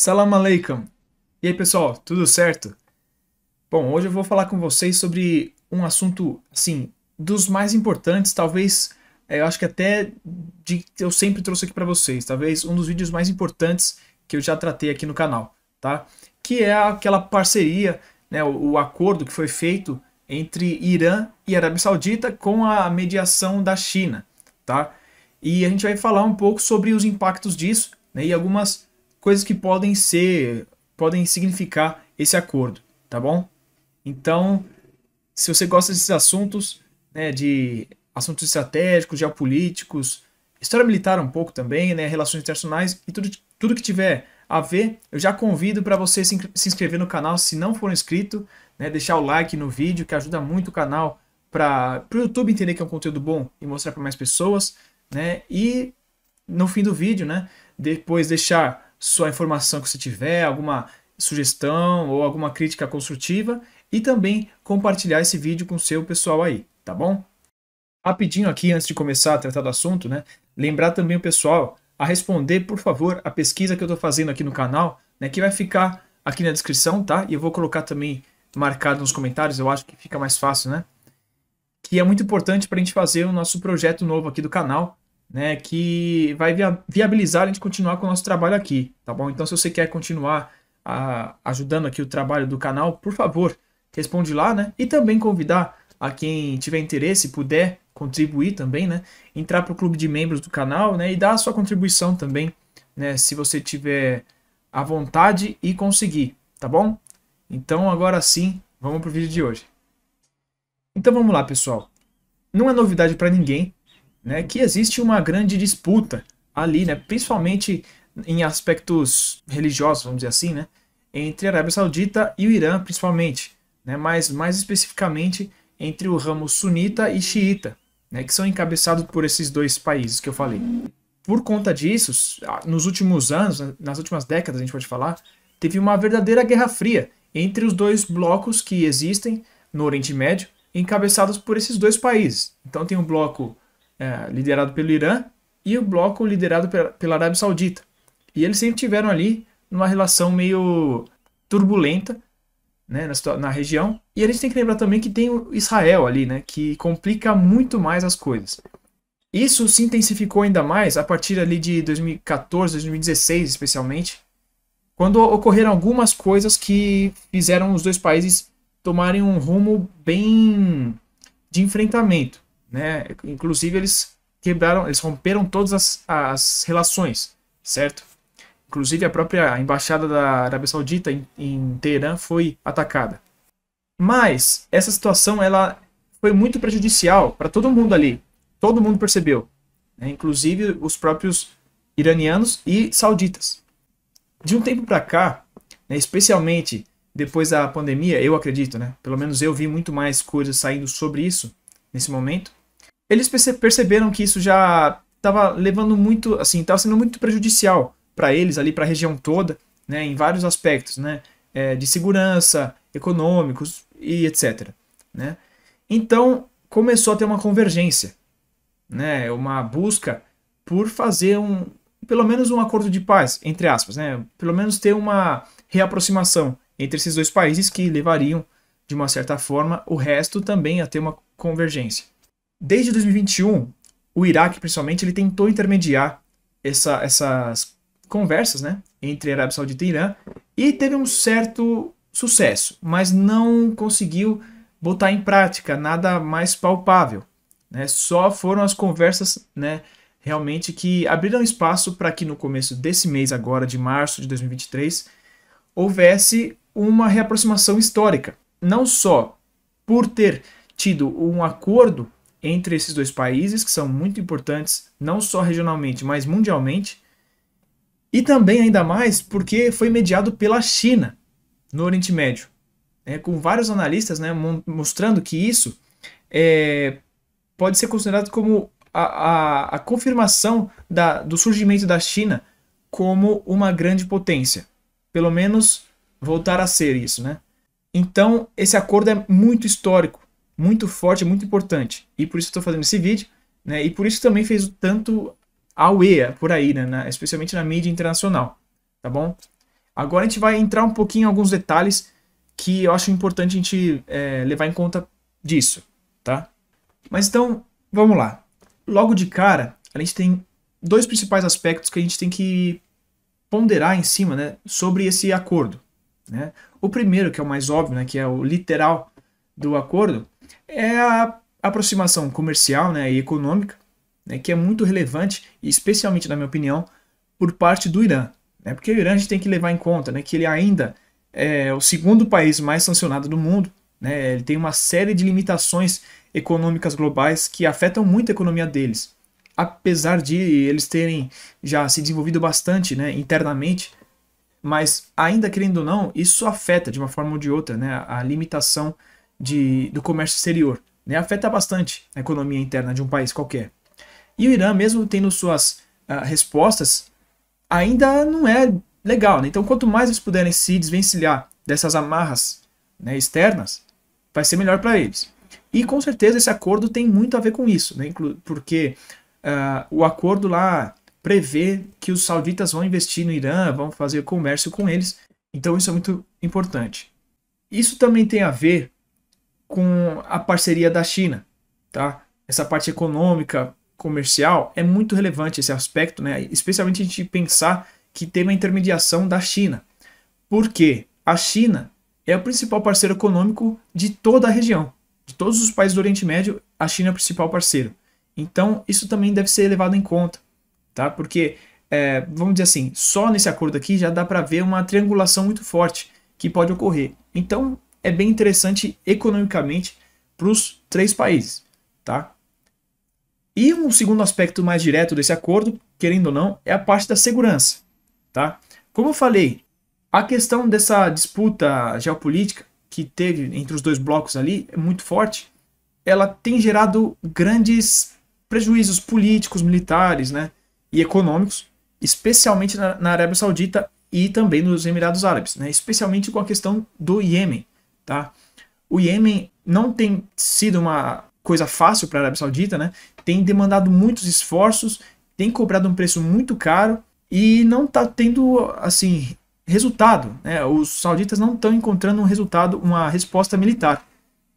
Salam Aleikum! E aí pessoal, tudo certo? Bom, hoje eu vou falar com vocês sobre um assunto, assim, dos mais importantes, talvez, é, eu acho que até de, eu sempre trouxe aqui para vocês, talvez um dos vídeos mais importantes que eu já tratei aqui no canal, tá? Que é aquela parceria, né, o, o acordo que foi feito entre Irã e Arábia Saudita com a mediação da China, tá? E a gente vai falar um pouco sobre os impactos disso né, e algumas coisas que podem ser, podem significar esse acordo, tá bom? Então, se você gosta desses assuntos, né, de assuntos estratégicos, geopolíticos, história militar um pouco também, né, relações internacionais e tudo, tudo que tiver a ver, eu já convido para você se, se inscrever no canal se não for inscrito, né, deixar o like no vídeo que ajuda muito o canal para o YouTube entender que é um conteúdo bom e mostrar para mais pessoas, né, e no fim do vídeo, né, depois deixar sua informação que você tiver, alguma sugestão ou alguma crítica construtiva e também compartilhar esse vídeo com o seu pessoal aí, tá bom? Rapidinho aqui, antes de começar a tratar do assunto, né? Lembrar também o pessoal a responder, por favor, a pesquisa que eu estou fazendo aqui no canal, né? Que vai ficar aqui na descrição, tá? E eu vou colocar também marcado nos comentários, eu acho que fica mais fácil, né? Que é muito importante para a gente fazer o nosso projeto novo aqui do canal, né, que vai viabilizar a gente continuar com o nosso trabalho aqui, tá bom? Então, se você quer continuar a, ah, ajudando aqui o trabalho do canal, por favor, responde lá, né? E também convidar a quem tiver interesse, puder contribuir também, né? Entrar para o clube de membros do canal, né? E dar a sua contribuição também, né? Se você tiver a vontade e conseguir, tá bom? Então, agora sim, vamos para o vídeo de hoje. Então, vamos lá, pessoal. Não é novidade para ninguém né, que existe uma grande disputa ali, né, principalmente em aspectos religiosos, vamos dizer assim, né, entre a Arábia Saudita e o Irã, principalmente, né, mas mais especificamente entre o ramo sunita e xiita, né, que são encabeçados por esses dois países que eu falei. Por conta disso, nos últimos anos, nas últimas décadas, a gente pode falar, teve uma verdadeira guerra fria entre os dois blocos que existem no Oriente Médio, encabeçados por esses dois países. Então tem um bloco é, liderado pelo Irã, e o bloco liderado pela, Arábia Saudita. E eles sempre tiveram ali uma relação meio turbulenta né, na, na, região. E a gente tem que lembrar também que tem o Israel ali, né, que complica muito mais as coisas. Isso se intensificou ainda mais a partir ali de 2014, 2016 especialmente, quando ocorreram algumas coisas que fizeram os dois países tomarem um rumo bem de enfrentamento né? Inclusive eles quebraram, eles romperam todas as, as relações, certo? Inclusive a própria embaixada da Arábia Saudita em, em Teherã foi atacada. Mas essa situação ela foi muito prejudicial para todo mundo ali. Todo mundo percebeu, né? inclusive os próprios iranianos e sauditas. De um tempo para cá, né, especialmente depois da pandemia, eu acredito, né? Pelo menos eu vi muito mais coisas saindo sobre isso nesse momento eles perceberam que isso já estava levando muito, assim, estava sendo muito prejudicial para eles ali, para a região toda, né, em vários aspectos, né, é, de segurança, econômicos e etc. Né? Então começou a ter uma convergência, né, uma busca por fazer um, pelo menos um acordo de paz, entre aspas, né, pelo menos ter uma reaproximação entre esses dois países que levariam, de uma certa forma, o resto também a ter uma convergência desde 2021, o Iraque, principalmente, ele tentou intermediar essa, essas conversas né, entre Arábia Saudita e Irã e teve um certo sucesso, mas não conseguiu botar em prática nada mais palpável. Né? Só foram as conversas né, realmente que abriram espaço para que no começo desse mês, agora de março de 2023, houvesse uma reaproximação histórica. Não só por ter tido um acordo entre esses dois países, que são muito importantes, não só regionalmente, mas mundialmente. E também, ainda mais, porque foi mediado pela China no Oriente Médio. É, com vários analistas né, mostrando que isso é, pode ser considerado como a, a, a confirmação da, do surgimento da China como uma grande potência. Pelo menos voltar a ser isso. Né? Então, esse acordo é muito histórico muito forte, muito importante. E por isso estou fazendo esse vídeo, né? E por isso também fez tanto a UEA por aí, né? Na, especialmente na mídia internacional, tá bom? Agora a gente vai entrar um pouquinho em alguns detalhes que eu acho importante a gente é, levar em conta disso, tá? Mas então, vamos lá. Logo de cara, a gente tem dois principais aspectos que a gente tem que ponderar em cima, né, sobre esse acordo, né? O primeiro, que é o mais óbvio, né, que é o literal do acordo, é a aproximação comercial né, e econômica, né, que é muito relevante, especialmente na minha opinião, por parte do Irã. Né, porque o Irã a gente tem que levar em conta né, que ele ainda é o segundo país mais sancionado do mundo, né, ele tem uma série de limitações econômicas globais que afetam muito a economia deles. Apesar de eles terem já se desenvolvido bastante né, internamente, mas ainda querendo ou não, isso afeta de uma forma ou de outra né, a limitação de, do comércio exterior. Né? Afeta bastante a economia interna de um país qualquer. E o Irã, mesmo tendo suas uh, respostas, ainda não é legal. Né? Então, quanto mais eles puderem se desvencilhar dessas amarras né, externas, vai ser melhor para eles. E com certeza esse acordo tem muito a ver com isso, né? porque uh, o acordo lá prevê que os sauditas vão investir no Irã, vão fazer comércio com eles, então isso é muito importante. Isso também tem a ver com a parceria da China, tá? Essa parte econômica, comercial, é muito relevante esse aspecto, né? Especialmente a gente pensar que tem uma intermediação da China. Porque a China é o principal parceiro econômico de toda a região. De todos os países do Oriente Médio, a China é o principal parceiro. Então, isso também deve ser levado em conta, tá? Porque, é, vamos dizer assim, só nesse acordo aqui já dá para ver uma triangulação muito forte que pode ocorrer. Então, é bem interessante economicamente para os três países, tá? E um segundo aspecto mais direto desse acordo, querendo ou não, é a parte da segurança, tá? Como eu falei, a questão dessa disputa geopolítica que teve entre os dois blocos ali é muito forte. Ela tem gerado grandes prejuízos políticos, militares, né, e econômicos, especialmente na, na Arábia Saudita e também nos Emirados Árabes, né, especialmente com a questão do Iêmen. Tá? O Iêmen não tem sido uma coisa fácil para a Arábia Saudita, né? tem demandado muitos esforços, tem cobrado um preço muito caro e não está tendo assim resultado. Né? Os sauditas não estão encontrando um resultado, uma resposta militar.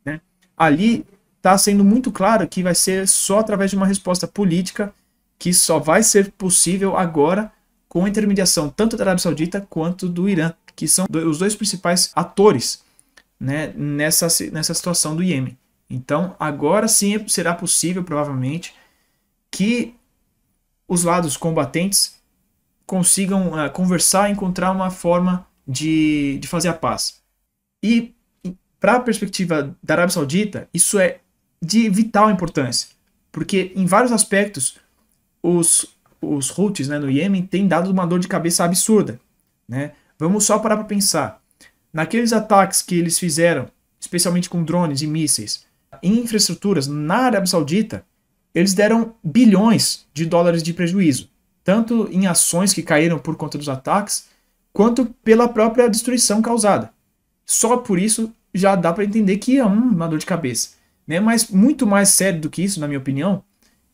Né? Ali está sendo muito claro que vai ser só através de uma resposta política que só vai ser possível agora com a intermediação tanto da Arábia Saudita quanto do Irã, que são os dois principais atores né, nessa, nessa situação do Iêmen. Então, agora sim é, será possível, provavelmente, que os lados combatentes consigam uh, conversar e encontrar uma forma de, de fazer a paz. E, para a perspectiva da Arábia Saudita, isso é de vital importância, porque em vários aspectos os, os Houthis né, no Iêmen têm dado uma dor de cabeça absurda. Né? Vamos só parar para pensar naqueles ataques que eles fizeram, especialmente com drones e mísseis, em infraestruturas na Arábia Saudita, eles deram bilhões de dólares de prejuízo, tanto em ações que caíram por conta dos ataques, quanto pela própria destruição causada. Só por isso já dá para entender que é uma dor de cabeça. Né? Mas muito mais sério do que isso, na minha opinião,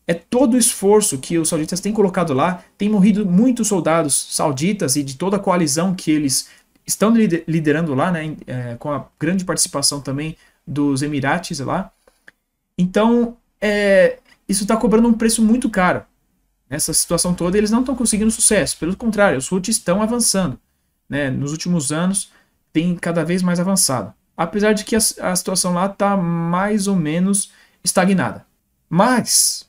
é todo o esforço que os sauditas têm colocado lá. Tem morrido muitos soldados sauditas e de toda a coalizão que eles estão liderando lá, né, é, com a grande participação também dos Emirates lá. Então, é, isso está cobrando um preço muito caro. Nessa situação toda, eles não estão conseguindo sucesso. Pelo contrário, os Houthis estão avançando. Né? Nos últimos anos, tem cada vez mais avançado. Apesar de que a, a situação lá está mais ou menos estagnada. Mas,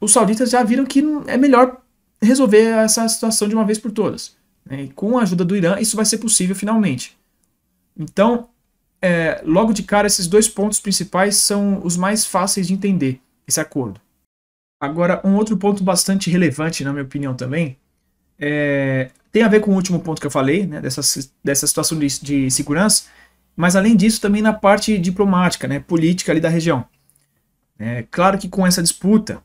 os sauditas já viram que é melhor resolver essa situação de uma vez por todas. Né? E com a ajuda do Irã, isso vai ser possível finalmente. Então, é, logo de cara, esses dois pontos principais são os mais fáceis de entender esse acordo. Agora, um outro ponto bastante relevante, na minha opinião também, é, tem a ver com o último ponto que eu falei, né, dessa, dessa situação de, de, segurança, mas além disso também na parte diplomática, né, política ali da região. É, claro que com essa disputa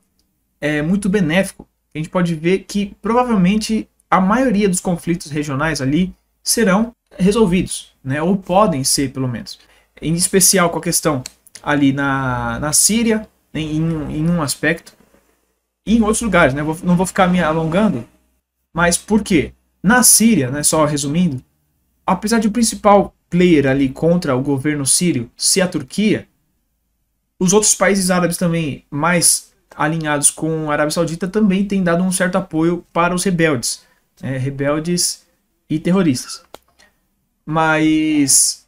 é muito benéfico. A gente pode ver que provavelmente a maioria dos conflitos regionais ali serão resolvidos, né? ou podem ser, pelo menos. Em especial com a questão ali na, na Síria, né? em, em um aspecto, e em outros lugares. Né? Vou, não vou ficar me alongando, mas por quê? Na Síria, né, só resumindo, apesar de o principal player ali contra o governo sírio ser a Turquia, os outros países árabes também mais alinhados com a Arábia Saudita também têm dado um certo apoio para os rebeldes é, rebeldes e terroristas. Mas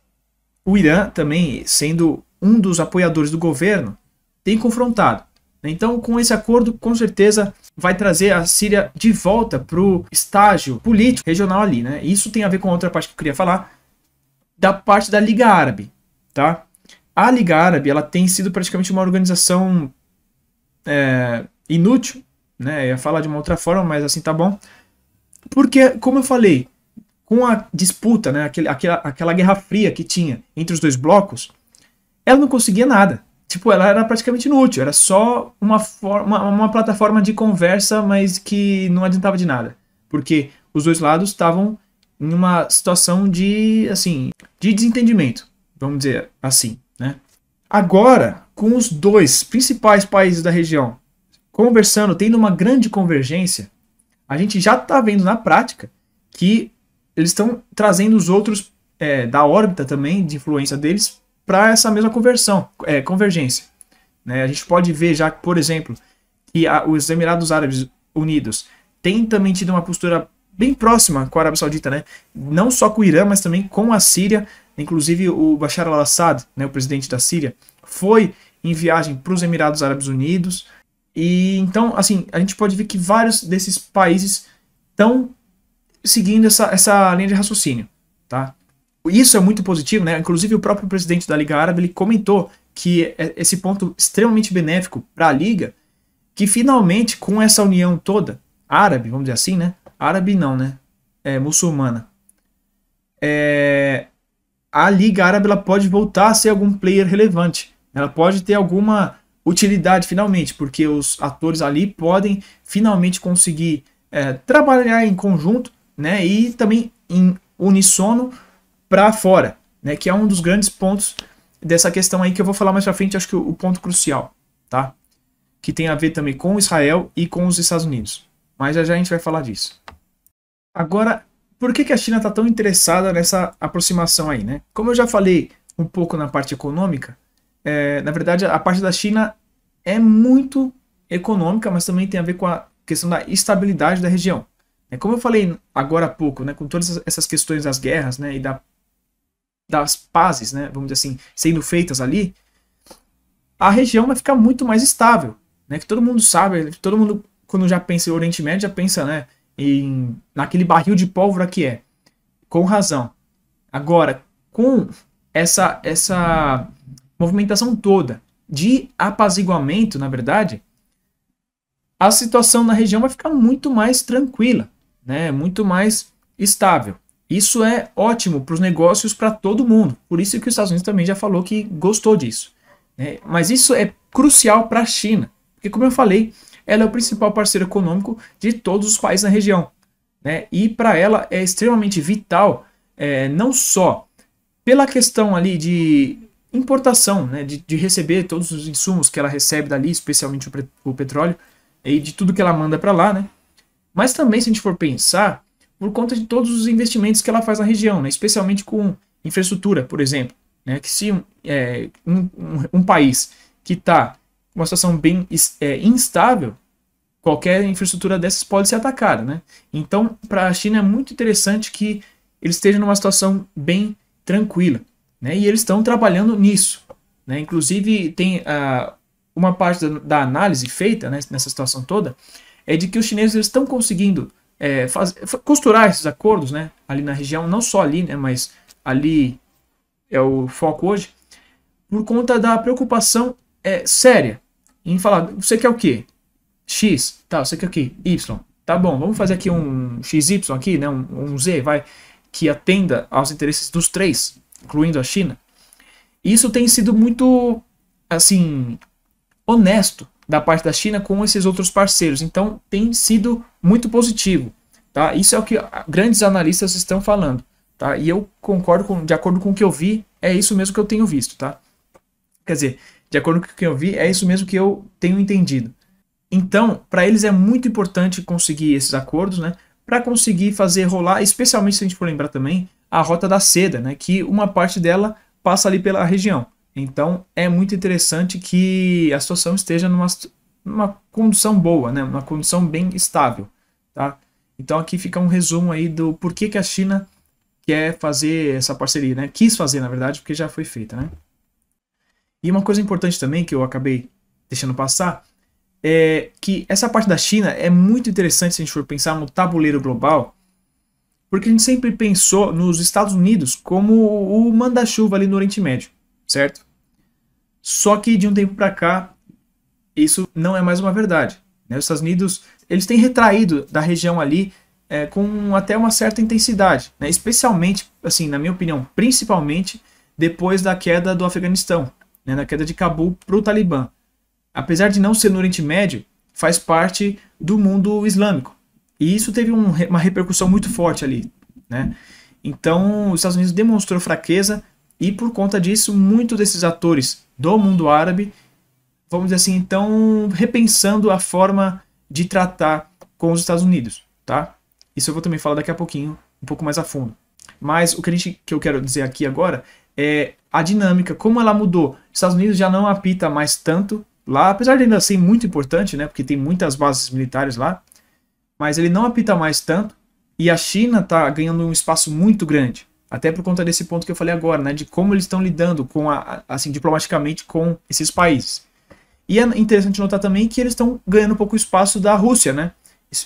o Irã também, sendo um dos apoiadores do governo, tem confrontado. Então, com esse acordo, com certeza vai trazer a Síria de volta para o estágio político regional ali, né? Isso tem a ver com outra parte que eu queria falar, da parte da Liga Árabe, tá? A Liga Árabe, ela tem sido praticamente uma organização é, inútil, né? Eu ia falar de uma outra forma, mas assim tá bom. Porque, como eu falei, com a disputa, né, aquele, aquela, aquela guerra fria que tinha entre os dois blocos, ela não conseguia nada. Tipo, ela era praticamente inútil, era só uma, forma, uma plataforma de conversa, mas que não adiantava de nada. Porque os dois lados estavam em uma situação de, assim, de desentendimento, vamos dizer assim, né? Agora, com os dois principais países da região conversando, tendo uma grande convergência, a gente já está vendo na prática que eles estão trazendo os outros é, da órbita também, de influência deles, para essa mesma conversão, é, convergência. Né? A gente pode ver já, por exemplo, que a, os Emirados Árabes Unidos têm também tido uma postura bem próxima com a Arábia Saudita, né? não só com o Irã, mas também com a Síria. Inclusive, o Bashar al-Assad, né, o presidente da Síria, foi em viagem para os Emirados Árabes Unidos e então, assim, a gente pode ver que vários desses países estão seguindo essa, essa linha de raciocínio, tá? Isso é muito positivo, né? Inclusive o próprio presidente da Liga Árabe ele comentou que é, esse ponto extremamente benéfico para a liga, que finalmente com essa união toda árabe, vamos dizer assim, né? Árabe não, né? É, muçulmana. É, a Liga Árabe ela pode voltar a ser algum player relevante. Ela pode ter alguma utilidade finalmente, porque os atores ali podem finalmente conseguir é, trabalhar em conjunto, né, e também em unissono para fora, né, que é um dos grandes pontos dessa questão aí que eu vou falar mais para frente, acho que o, o ponto crucial, tá? Que tem a ver também com Israel e com os Estados Unidos. Mas já já a gente vai falar disso. Agora, por que, que a China está tão interessada nessa aproximação aí, né? Como eu já falei um pouco na parte econômica, é, na verdade, a parte da China é muito econômica, mas também tem a ver com a questão da estabilidade da região. É, como eu falei agora há pouco, né, com todas essas questões das guerras né, e da, das pazes, né, vamos dizer assim, sendo feitas ali, a região vai ficar muito mais estável. Né, que todo mundo sabe, todo mundo quando já pensa em Oriente Médio, já pensa né, em, naquele barril de pólvora que é. Com razão. Agora, com essa, essa movimentação toda de apaziguamento, na verdade, a situação na região vai ficar muito mais tranquila, né? muito mais estável. Isso é ótimo para os negócios para todo mundo. Por isso que os Estados Unidos também já falou que gostou disso. Né? Mas isso é crucial para a China, porque como eu falei, ela é o principal parceiro econômico de todos os países na região. Né? E para ela é extremamente vital, é, não só pela questão ali de importação, né, de, de receber todos os insumos que ela recebe dali, especialmente o, o petróleo, e de tudo que ela manda para lá, né? Mas também, se a gente for pensar, por conta de todos os investimentos que ela faz na região, né? especialmente com infraestrutura, por exemplo. Né? Que se é, um, um, um, país que está uma situação bem é, instável, qualquer infraestrutura dessas pode ser atacada. Né? Então, para a China é muito interessante que ele esteja numa situação bem tranquila. Né? E eles estão trabalhando nisso. Né? Inclusive, tem uh, uma parte da, da análise feita né, nessa situação toda, é de que os chineses estão conseguindo é, faz, costurar esses acordos né, ali na região, não só ali, né, mas ali é o foco hoje, por conta da preocupação é, séria em falar, você quer o quê? X, tá, você quer o quê? Y. Tá bom, vamos fazer aqui um XY aqui, né, um, um Z, vai, que atenda aos interesses dos três, incluindo a China, isso tem sido muito, assim, honesto da parte da China com esses outros parceiros. Então, tem sido muito positivo. Tá? Isso é o que grandes analistas estão falando. Tá? E eu concordo, com, de acordo com o que eu vi, é isso mesmo que eu tenho visto. Tá? Quer dizer, de acordo com o que eu vi, é isso mesmo que eu tenho entendido. Então, para eles é muito importante conseguir esses acordos, né? Para conseguir fazer rolar, especialmente se a gente for lembrar também a Rota da Seda, né, que uma parte dela passa ali pela região. Então é muito interessante que a situação esteja numa, numa condição boa, né, uma condição bem estável. Tá? Então aqui fica um resumo aí do porquê que a China quer fazer essa parceria, né? Quis fazer, na verdade, porque já foi feita, né? E uma coisa importante também que eu acabei deixando passar é que essa parte da China é muito interessante se a gente for pensar no tabuleiro global porque a gente sempre pensou nos Estados Unidos como o manda-chuva ali no Oriente Médio, certo? Só que de um tempo para cá, isso não é mais uma verdade. Né? Os Estados Unidos eles têm retraído da região ali é, com até uma certa intensidade, né? especialmente, assim, na minha opinião, principalmente depois da queda do Afeganistão, né? na queda de Cabul para o Talibã. Apesar de não ser no Oriente Médio, faz parte do mundo islâmico. E isso teve um, uma repercussão muito forte ali, né? Então, os Estados Unidos demonstrou fraqueza e por conta disso, muitos desses atores do mundo árabe, vamos dizer assim, então repensando a forma de tratar com os Estados Unidos, tá? Isso eu vou também falar daqui a pouquinho, um pouco mais a fundo. Mas o que, a gente, que eu quero dizer aqui agora é a dinâmica, como ela mudou. Os Estados Unidos já não apita mais tanto lá, apesar de ainda ser muito importante, né? Porque tem muitas bases militares lá, mas ele não apita mais tanto e a China está ganhando um espaço muito grande. Até por conta desse ponto que eu falei agora, né, de como eles estão lidando com a, assim diplomaticamente com esses países. E é interessante notar também que eles estão ganhando um pouco espaço da Rússia, né?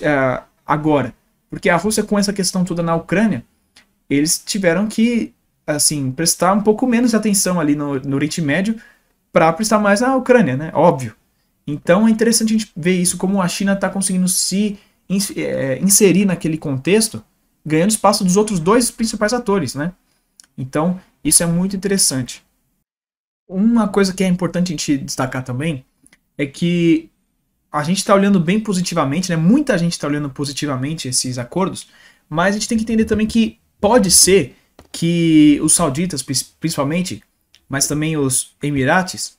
É, agora, porque a Rússia com essa questão toda na Ucrânia, eles tiveram que assim prestar um pouco menos atenção ali no, no Oriente Médio para prestar mais na Ucrânia, né? Óbvio. Então é interessante a gente ver isso como a China está conseguindo se é, inserir naquele contexto, ganhando espaço dos outros dois principais atores, né? Então, isso é muito interessante. Uma coisa que é importante a gente destacar também é que a gente está olhando bem positivamente, né? Muita gente está olhando positivamente esses acordos, mas a gente tem que entender também que pode ser que os sauditas, principalmente, mas também os emirates,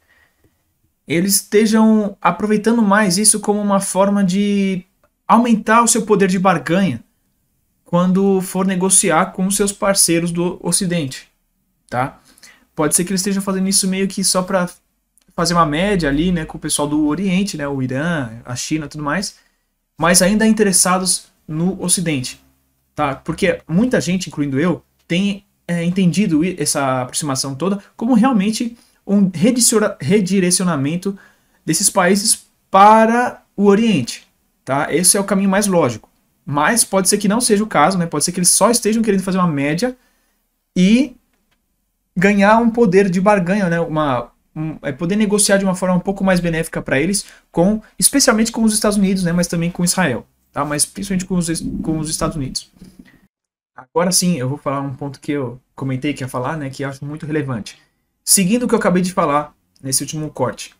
eles estejam aproveitando mais isso como uma forma de aumentar o seu poder de barganha quando for negociar com seus parceiros do Ocidente, tá? Pode ser que eles estejam fazendo isso meio que só para fazer uma média ali, né, com o pessoal do Oriente, né, o Irã, a China, tudo mais, mas ainda interessados no Ocidente, tá? Porque muita gente, incluindo eu, tem é, entendido essa aproximação toda como realmente um redirecionamento desses países para o Oriente, Tá? Esse é o caminho mais lógico. Mas pode ser que não seja o caso, né? pode ser que eles só estejam querendo fazer uma média e ganhar um poder de barganha, né? uma, um, é poder negociar de uma forma um pouco mais benéfica para eles, com especialmente com os Estados Unidos, né? mas também com Israel. Tá? Mas principalmente com os, com os Estados Unidos. Agora sim, eu vou falar um ponto que eu comentei que ia falar, né, que acho muito relevante. Seguindo o que eu acabei de falar nesse último corte,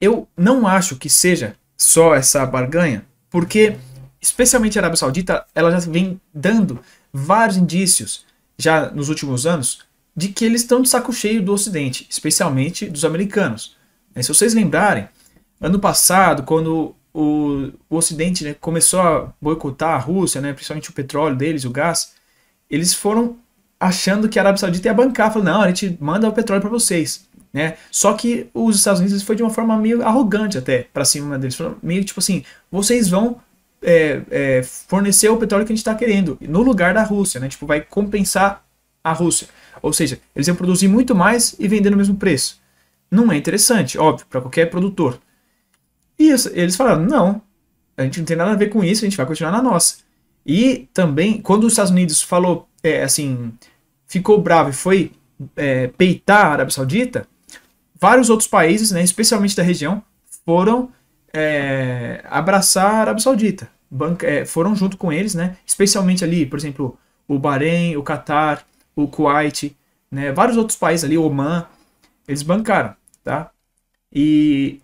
eu não acho que seja só essa barganha porque, especialmente a Arábia Saudita, ela já vem dando vários indícios, já nos últimos anos, de que eles estão de saco cheio do Ocidente, especialmente dos americanos. Né, se vocês lembrarem, ano passado, quando o, o Ocidente né, começou a boicotar a Rússia, né, principalmente o petróleo deles, o gás, eles foram achando que a Arábia Saudita ia bancar, falando, não, a gente manda o petróleo para vocês. Né? Só que os Estados Unidos foi de uma forma meio arrogante até para cima deles, meio tipo assim, vocês vão é, é, fornecer o petróleo que a gente está querendo no lugar da Rússia, né? Tipo, vai compensar a Rússia. Ou seja, eles iam produzir muito mais e vender no mesmo preço. Não é interessante, óbvio, para qualquer produtor. E eles falaram, não, a gente não tem nada a ver com isso, a gente vai continuar na nossa. E também, quando os Estados Unidos falou, é, assim, ficou bravo e foi é, peitar a Arábia Saudita, vários outros países, né, especialmente da região, foram é, abraçar a Arábia Saudita. Banca, é, foram junto com eles, né, especialmente ali, por exemplo, o Bahrein, o Catar, o Kuwait, né, vários outros países ali, Oman, eles bancaram, tá? E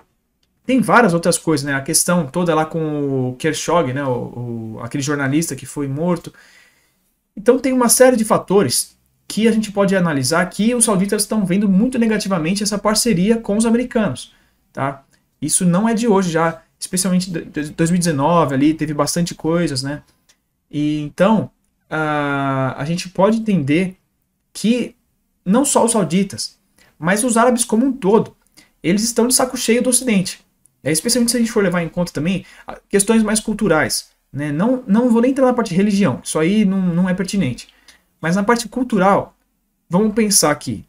tem várias outras coisas, né? A questão toda lá com o Kershog, né? O, o, aquele jornalista que foi morto. Então tem uma série de fatores que a gente pode analisar que os sauditas estão vendo muito negativamente essa parceria com os americanos, tá? Isso não é de hoje já, especialmente de 2019 ali teve bastante coisas, né? E então a, a gente pode entender que não só os sauditas, mas os árabes como um todo, eles estão de saco cheio do Ocidente. É, especialmente se a gente for levar em conta também questões mais culturais. Né? Não, não vou nem entrar na parte de religião, isso aí não, não é pertinente. Mas na parte cultural, vamos pensar aqui.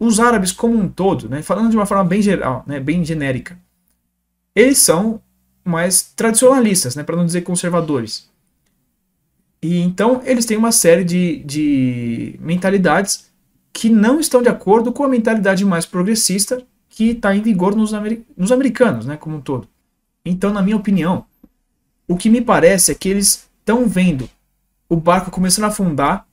Os árabes como um todo, né, falando de uma forma bem geral, né, bem genérica, eles são mais tradicionalistas, né, para não dizer conservadores. E então eles têm uma série de, de mentalidades que não estão de acordo com a mentalidade mais progressista que está em vigor nos, amer, nos americanos, né, como um todo. Então, na minha opinião, o que me parece é que eles estão vendo o barco começando a afundar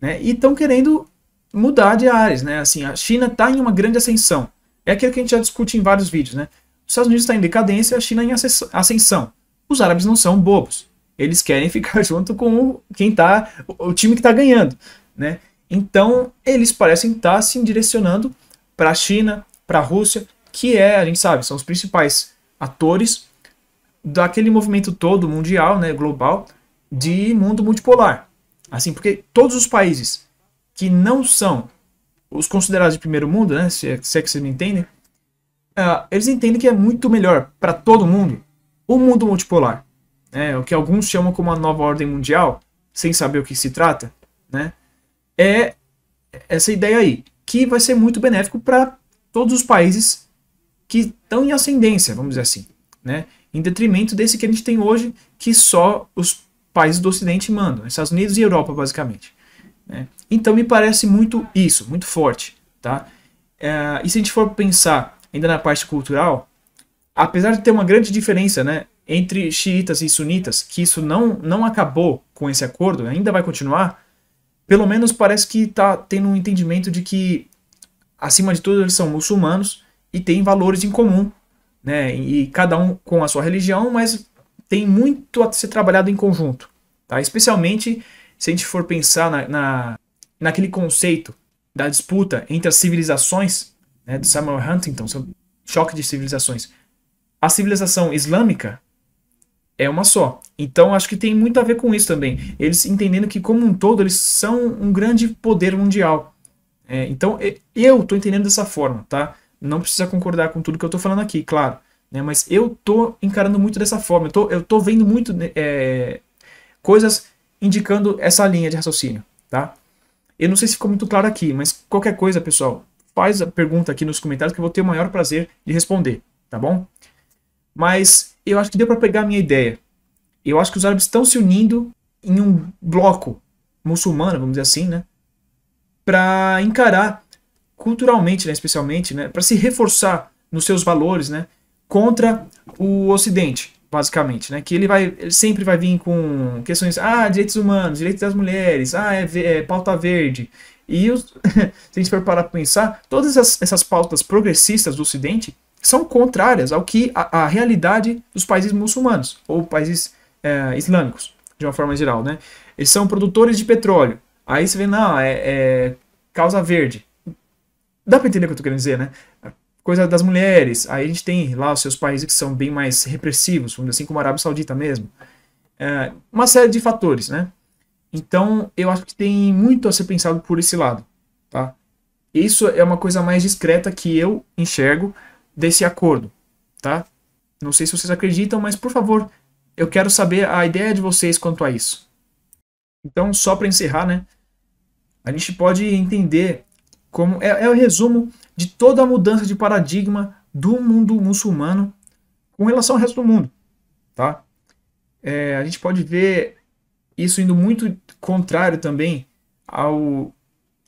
né? E estão querendo mudar de áreas. Né? Assim, a China está em uma grande ascensão. É aquilo que a gente já discute em vários vídeos. Né? Os Estados Unidos está em decadência a China em ascensão. Os árabes não são bobos. Eles querem ficar junto com quem tá, o time que está ganhando. Né? Então, eles parecem estar tá se direcionando para a China, para a Rússia, que é, a gente sabe, são os principais atores daquele movimento todo mundial, né, global, de mundo multipolar. Assim, porque todos os países que não são os considerados de primeiro mundo, né, se é, se é que vocês me entendem, uh, eles entendem que é muito melhor para todo mundo o mundo multipolar. Né, o que alguns chamam como a nova ordem mundial, sem saber o que se trata, né, é essa ideia aí, que vai ser muito benéfico para todos os países que estão em ascendência, vamos dizer assim. Né, em detrimento desse que a gente tem hoje, que só os países do Ocidente mandam, Estados Unidos e Europa, basicamente. Né? Então me parece muito isso, muito forte. Tá? É, e se a gente for pensar ainda na parte cultural, apesar de ter uma grande diferença né, entre xiitas e sunitas, que isso não, não acabou com esse acordo, né, ainda vai continuar, pelo menos parece que está tendo um entendimento de que, acima de tudo, eles são muçulmanos e têm valores em comum, né? E cada um com a sua religião, mas tem muito a ser trabalhado em conjunto. Tá? Especialmente se a gente for pensar na, na, naquele conceito da disputa entre as civilizações, né, do Samuel Huntington, seu choque de civilizações. A civilização islâmica é uma só. Então acho que tem muito a ver com isso também. Eles entendendo que, como um todo, eles são um grande poder mundial. É, então eu estou entendendo dessa forma, tá? Não precisa concordar com tudo que eu estou falando aqui, claro. Né? Mas eu tô encarando muito dessa forma. Eu tô, eu tô vendo muito né, é, coisas indicando essa linha de raciocínio, tá? Eu não sei se ficou muito claro aqui, mas qualquer coisa, pessoal, faz a pergunta aqui nos comentários que eu vou ter o maior prazer de responder, tá bom? Mas eu acho que deu para pegar a minha ideia. Eu acho que os árabes estão se unindo em um bloco muçulmano, vamos dizer assim, né? Para encarar culturalmente, né, especialmente, né, para se reforçar nos seus valores, né, contra o Ocidente, basicamente, né? Que ele vai, ele sempre vai vir com questões, ah, direitos humanos, direitos das mulheres, ah, é, é pauta verde. E os, se a gente for parar para pensar, todas essas, essas pautas progressistas do Ocidente são contrárias ao que a, a realidade dos países muçulmanos ou países é, islâmicos, de uma forma geral, né? Eles são produtores de petróleo. Aí você vê, não, é, é causa verde. Dá para entender o que eu tô querendo dizer, né? coisa das mulheres. Aí a gente tem lá os seus países que são bem mais repressivos, assim como a Arábia Saudita mesmo. É, uma série de fatores, né? Então, eu acho que tem muito a ser pensado por esse lado, tá? Isso é uma coisa mais discreta que eu enxergo desse acordo, tá? Não sei se vocês acreditam, mas por favor, eu quero saber a ideia de vocês quanto a isso. Então, só para encerrar, né? A gente pode entender como é, é o resumo de toda a mudança de paradigma do mundo muçulmano com relação ao resto do mundo. Tá? É, a gente pode ver isso indo muito contrário também ao,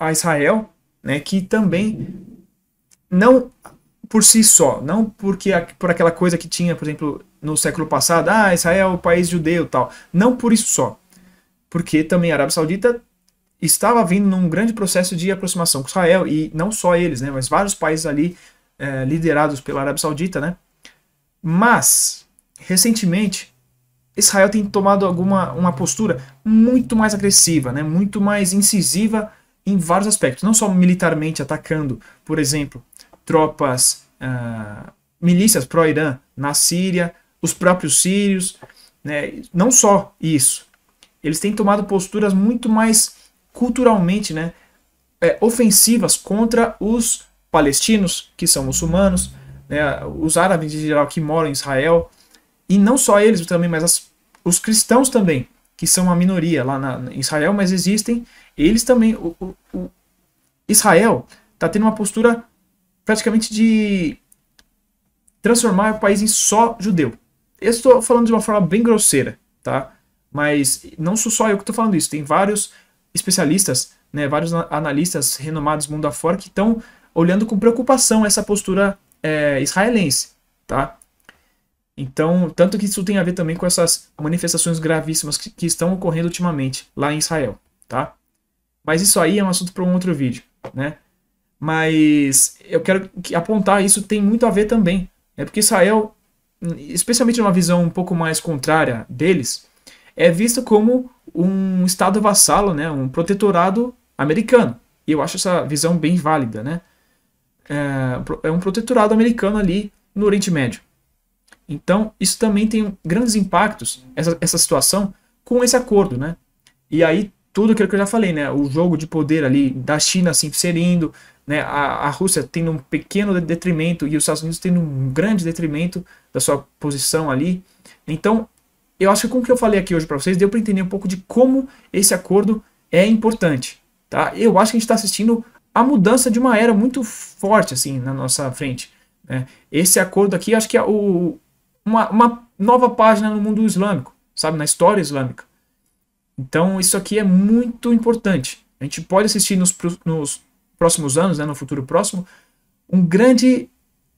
a Israel, né, que também não por si só, não porque por aquela coisa que tinha, por exemplo, no século passado, ah, Israel é o país judeu tal, não por isso só, porque também a Arábia Saudita estava vindo num grande processo de aproximação com Israel, e não só eles, né, mas vários países ali é, liderados pela Arábia Saudita, né? Mas, recentemente, Israel tem tomado alguma uma postura muito mais agressiva, né, muito mais incisiva em vários aspectos, não só militarmente atacando, por exemplo, tropas, ah, milícias pró-Irã na Síria, os próprios sírios, né, não só isso. Eles têm tomado posturas muito mais culturalmente né, é, ofensivas contra os palestinos, que são muçulmanos, né, os árabes em geral que moram em Israel, e não só eles também, mas as, os cristãos também, que são uma minoria lá na, em Israel, mas existem, eles também. O, o, o Israel está tendo uma postura praticamente de transformar o país em só judeu. Eu estou falando de uma forma bem grosseira, tá? Mas não sou só eu que estou falando isso, tem vários especialistas, né, vários analistas renomados mundo afora que estão olhando com preocupação essa postura é, israelense, tá? Então, tanto que isso tem a ver também com essas manifestações gravíssimas que, que estão ocorrendo ultimamente lá em Israel, tá? Mas isso aí é um assunto para um outro vídeo, né? Mas eu quero apontar isso tem muito a ver também, é né? porque Israel, especialmente numa visão um pouco mais contrária deles, é vista como um estado vassalo, né, um protetorado americano. E eu acho essa visão bem válida, né? É, é um protetorado americano ali no Oriente Médio. Então, isso também tem grandes impactos, essa, essa situação, com esse acordo, né? E aí, tudo aquilo que eu já falei, né? O jogo de poder ali da China assim, se inserindo, né? A, a Rússia tendo um pequeno detrimento e os Estados Unidos tendo um grande detrimento da sua posição ali. Então, eu acho que com o que eu falei aqui hoje para vocês, deu para entender um pouco de como esse acordo é importante. Tá? Eu acho que a gente está assistindo a mudança de uma era muito forte assim na nossa frente. Né? Esse acordo aqui, acho que é o, uma, uma nova página no mundo islâmico, sabe, na história islâmica. Então isso aqui é muito importante. A gente pode assistir nos, nos próximos anos, né, no futuro próximo, um grande,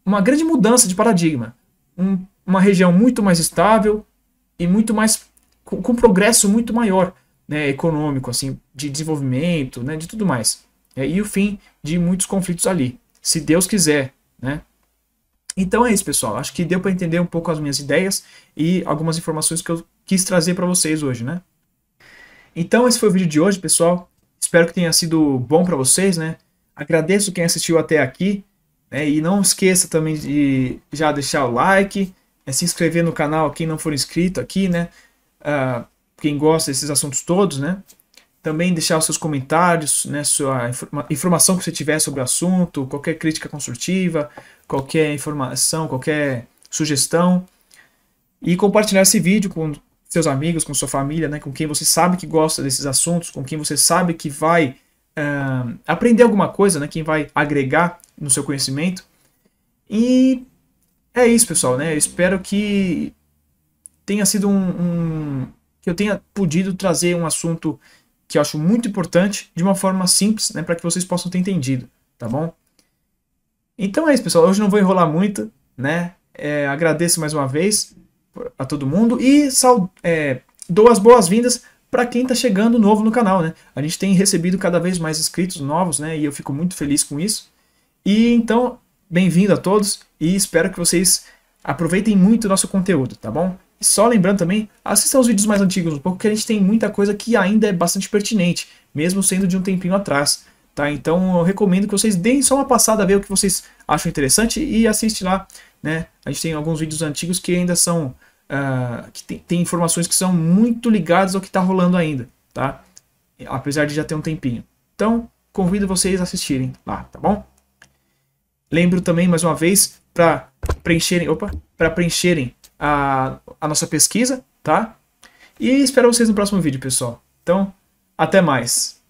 uma grande mudança de paradigma. Um, uma região muito mais estável, e muito mais com, com progresso muito maior, né, econômico, assim, de desenvolvimento, né, de tudo mais. É, e o fim de muitos conflitos ali, se Deus quiser, né? Então é isso, pessoal. Acho que deu para entender um pouco as minhas ideias e algumas informações que eu quis trazer para vocês hoje, né? Então esse foi o vídeo de hoje, pessoal. Espero que tenha sido bom para vocês, né? Agradeço quem assistiu até aqui. Né? E não esqueça também de já deixar o like, é se inscrever no canal, quem não for inscrito aqui, né? Uh, quem gosta desses assuntos todos, né? Também deixar os seus comentários, né? Sua informa informação que você tiver sobre o assunto, qualquer crítica construtiva, qualquer informação, qualquer sugestão. E compartilhar esse vídeo com seus amigos, com sua família, né? Com quem você sabe que gosta desses assuntos, com quem você sabe que vai uh, aprender alguma coisa, né? Quem vai agregar no seu conhecimento. E é isso, pessoal, né? Eu espero que tenha sido um, um, que eu tenha podido trazer um assunto que eu acho muito importante de uma forma simples, né, para que vocês possam ter entendido, tá bom? Então é isso, pessoal. Hoje não vou enrolar muito, né? É, agradeço mais uma vez a todo mundo e sal, é, dou as boas-vindas para quem está chegando novo no canal, né? A gente tem recebido cada vez mais inscritos novos, né? E eu fico muito feliz com isso. E então bem-vindo a todos e espero que vocês aproveitem muito o nosso conteúdo, tá bom? só lembrando também, assistam os vídeos mais antigos um pouco, que a gente tem muita coisa que ainda é bastante pertinente, mesmo sendo de um tempinho atrás, tá? Então eu recomendo que vocês deem só uma passada, ver o que vocês acham interessante e assiste lá, né? A gente tem alguns vídeos antigos que ainda são... Uh, que tem, tem informações que são muito ligadas ao que está rolando ainda, tá? Apesar de já ter um tempinho. Então, convido vocês a assistirem lá, tá bom? Lembro também, mais uma vez, para preencherem, opa, para preencherem a, a nossa pesquisa, tá? E espero vocês no próximo vídeo, pessoal. Então, até mais.